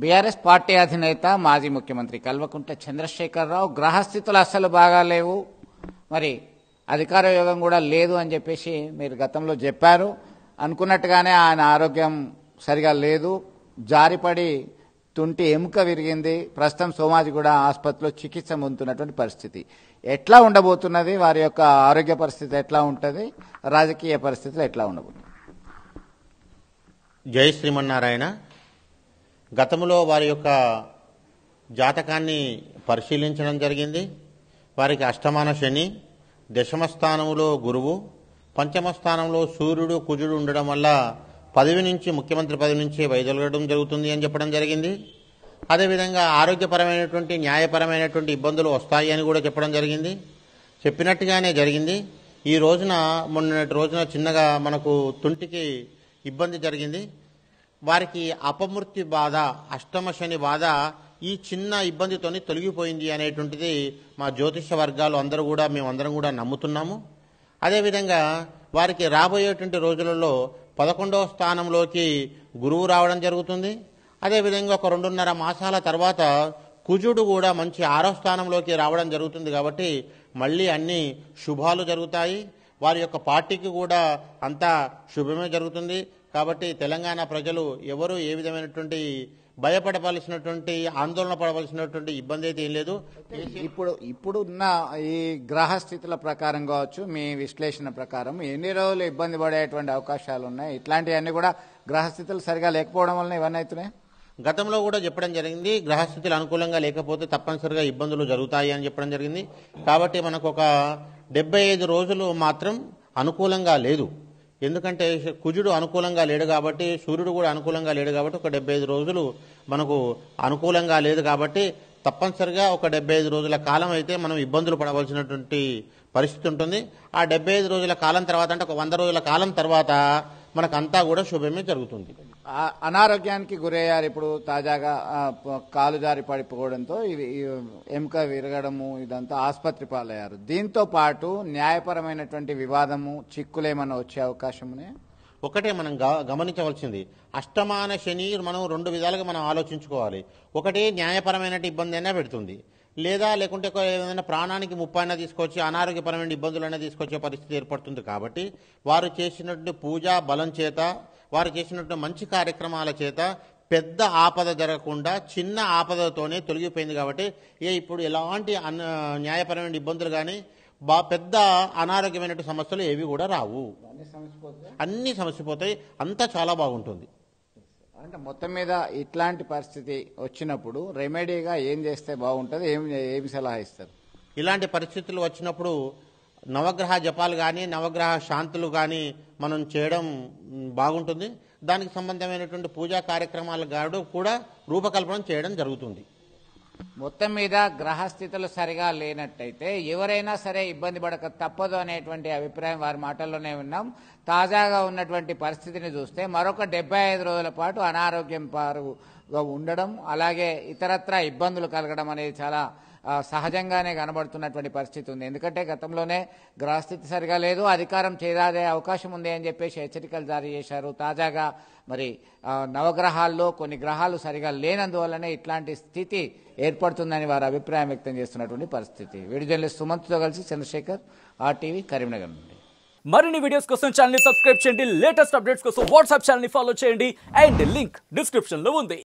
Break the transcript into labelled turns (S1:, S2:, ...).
S1: BRS party అధినేత మాజీ ముఖ్యమంత్రి కల్వకుంట్ల చంద్రశేఖరరావు గ్రహస్థితులు అస్సలు బాగాలేవు మరి అధికార యోగం కూడా లేదు అని చెప్పేసి మీరు గతంలో చెప్పారు అనుకున్నట్టుగానే ఆయన ఆరోగ్యం సరిగా లేదు జారిపడి తుంటి ఎముక విరిగింది ప్రస్తుతం సోమాజి కూడా ఆసుపత్రిలో చికిత్స పొందుతున్నటువంటి పరిస్థితి ఎట్లా ఉండబోతున్నది వారి యొక్క ఆరోగ్య పరిస్థితి ఎట్లా ఉంటుంది
S2: రాజకీయ పరిస్థితులు ఎట్లా ఉండబోతుంది జై శ్రీమన్నారాయణ గతంలో వారి యొక్క జాతకాన్ని పరిశీలించడం జరిగింది వారికి అష్టమాన శని దశమ గురువు పంచమ స్థానంలో సూర్యుడు కుజుడు ఉండడం వల్ల పదవి నుంచి ముఖ్యమంత్రి పదవి నుంచి వైదొలగడం జరుగుతుంది అని చెప్పడం జరిగింది అదేవిధంగా ఆరోగ్యపరమైనటువంటి న్యాయపరమైనటువంటి ఇబ్బందులు వస్తాయి అని కూడా చెప్పడం జరిగింది చెప్పినట్టుగానే జరిగింది ఈ రోజున మొన్నటి రోజున చిన్నగా మనకు తుంటికి ఇబ్బంది జరిగింది వారికి అపమృత్యు బాధ అష్టమ శని బాధ ఈ చిన్న ఇబ్బందితో తొలగిపోయింది అనేటువంటిది మా జ్యోతిష వర్గాలు అందరూ కూడా మేమందరం కూడా నమ్ముతున్నాము అదేవిధంగా వారికి రాబోయేటువంటి రోజులలో పదకొండవ స్థానంలోకి గురువు రావడం జరుగుతుంది అదేవిధంగా ఒక రెండున్నర మాసాల తర్వాత కుజుడు కూడా మంచి ఆరో స్థానంలోకి రావడం జరుగుతుంది కాబట్టి మళ్ళీ అన్ని శుభాలు జరుగుతాయి వారి యొక్క పార్టీకి కూడా అంతా శుభమే జరుగుతుంది కాబట్టి తెలంగాణ ప్రజలు ఎవరు ఏ విధమైనటువంటి భయపడవలసినటువంటి ఆందోళన పడవలసినటువంటి ఇబ్బంది అయితే ఏం లేదు ఇప్పుడు ఇప్పుడున్న ఈ గ్రహ స్థితుల ప్రకారం కావచ్చు మీ విశ్లేషణ
S1: ప్రకారం ఎన్ని రోజులు ఇబ్బంది పడేటువంటి అవకాశాలు ఉన్నాయి ఇట్లాంటివన్నీ కూడా గ్రహస్థితులు సరిగా లేకపోవడం వలన ఇవన్నీ అవుతున్నాయి
S2: గతంలో కూడా చెప్పడం జరిగింది గ్రహస్థితులు అనుకూలంగా లేకపోతే తప్పనిసరిగా ఇబ్బందులు జరుగుతాయి అని చెప్పడం జరిగింది కాబట్టి మనకు ఒక డెబ్బై రోజులు మాత్రం అనుకూలంగా లేదు ఎందుకంటే కుజుడు అనుకూలంగా లేడు కాబట్టి సూర్యుడు కూడా అనుకూలంగా లేడు కాబట్టి ఒక డెబ్బై రోజులు మనకు అనుకూలంగా లేదు కాబట్టి తప్పనిసరిగా ఒక డెబ్బై రోజుల కాలం అయితే మనం ఇబ్బందులు పడవలసినటువంటి పరిస్థితి ఉంటుంది ఆ డెబ్బై రోజుల కాలం తర్వాత అంటే ఒక వంద రోజుల కాలం తర్వాత మనకంతా కూడా శుభమే జరుగుతుంది
S1: అనారోగ్యానికి గురయ్యారు ఇప్పుడు తాజాగా కాలు జారి పడిపోవడంతో ఎముక విరగడము ఇదంతా ఆసుపత్రి పాలయ్యారు దీంతో పాటు న్యాయపరమైనటువంటి వివాదము
S2: చిక్కులేమన్నా వచ్చే అవకాశం ఒకటే మనం గమనించవలసింది అష్టమాన శని మనం రెండు విధాలుగా మనం ఆలోచించుకోవాలి ఒకటి న్యాయపరమైన ఇబ్బంది అయినా పెడుతుంది లేదా లేకుంటే ఏదైనా ప్రాణానికి ముప్పైనా తీసుకొచ్చి అనారోగ్యపరమైన ఇబ్బందులైనా తీసుకొచ్చే పరిస్థితి ఏర్పడుతుంది కాబట్టి వారు చేసినటువంటి పూజా బలం చేత వారు చేసినటువంటి మంచి కార్యక్రమాల చేత పెద్ద ఆపద జరగకుండా చిన్న ఆపదతోనే తొలగిపోయింది కాబట్టి ఏ ఇప్పుడు ఎలాంటి న్యాయపరమైన ఇబ్బందులు కానీ బా పెద్ద అనారోగ్యమైనటువంటి సమస్యలు ఏవి కూడా రావు అన్ని సమస్య పోతాయి అంతా చాలా బాగుంటుంది
S1: అంటే మొత్తం మీద ఇట్లాంటి పరిస్థితి వచ్చినప్పుడు రెమెడీగా ఏం చేస్తే బాగుంటుంది ఏం
S2: ఏమి సలహా ఇస్తారు ఇలాంటి పరిస్థితులు వచ్చినప్పుడు నవగ్రహ జపాలు కానీ నవగ్రహ శాంతులు కానీ మనం చేయడం బాగుంటుంది దానికి సంబంధమైనటువంటి పూజా కార్యక్రమాలు కూడా రూపకల్పన చేయడం జరుగుతుంది మొత్తం మీద
S1: గ్రహస్థితులు సరిగా లేనట్టయితే ఎవరైనా సరే ఇబ్బంది పడక తప్పదు అనేటువంటి అభిప్రాయం వారి మాటల్లోనే ఉన్నాం తాజాగా ఉన్నటువంటి పరిస్థితిని చూస్తే మరొక డెబ్బై రోజుల పాటు అనారోగ్యం పారుగా ఉండడం అలాగే ఇతరత్ర ఇబ్బందులు కలగడం అనేది చాలా సహజంగానే కనబడుతున్నటువంటి పరిస్థితి ఉంది ఎందుకంటే గతంలోనే గ్రహస్థితి సరిగా లేదు అధికారం చేరాదే అవకాశం ఉంది అని చెప్పేసి హెచ్చరికలు జారీ చేశారు తాజాగా మరి నవగ్రహాల్లో కొన్ని గ్రహాలు సరిగా లేనందువల్లనే ఇట్లాంటి స్థితి ఏర్పడుతుందని వారు అభిప్రాయం వ్యక్తం చేస్తున్నటువంటి పరిస్థితి వీడియోలో సుమంత్తో కలిసి చంద్రశేఖర్ ఆర్టీవీ కరీంనగర్ నుండి మరిన్ని వీడియోస్ కోసం ఛానల్ సబ్స్క్రైబ్ చేయండి లేటెస్ట్ అప్డేట్స్ కోసం వాట్సాప్ ఛానల్ ఫాలో చేయండి అండ్ లింక్ డిస్క్రిప్షన్లో ఉంది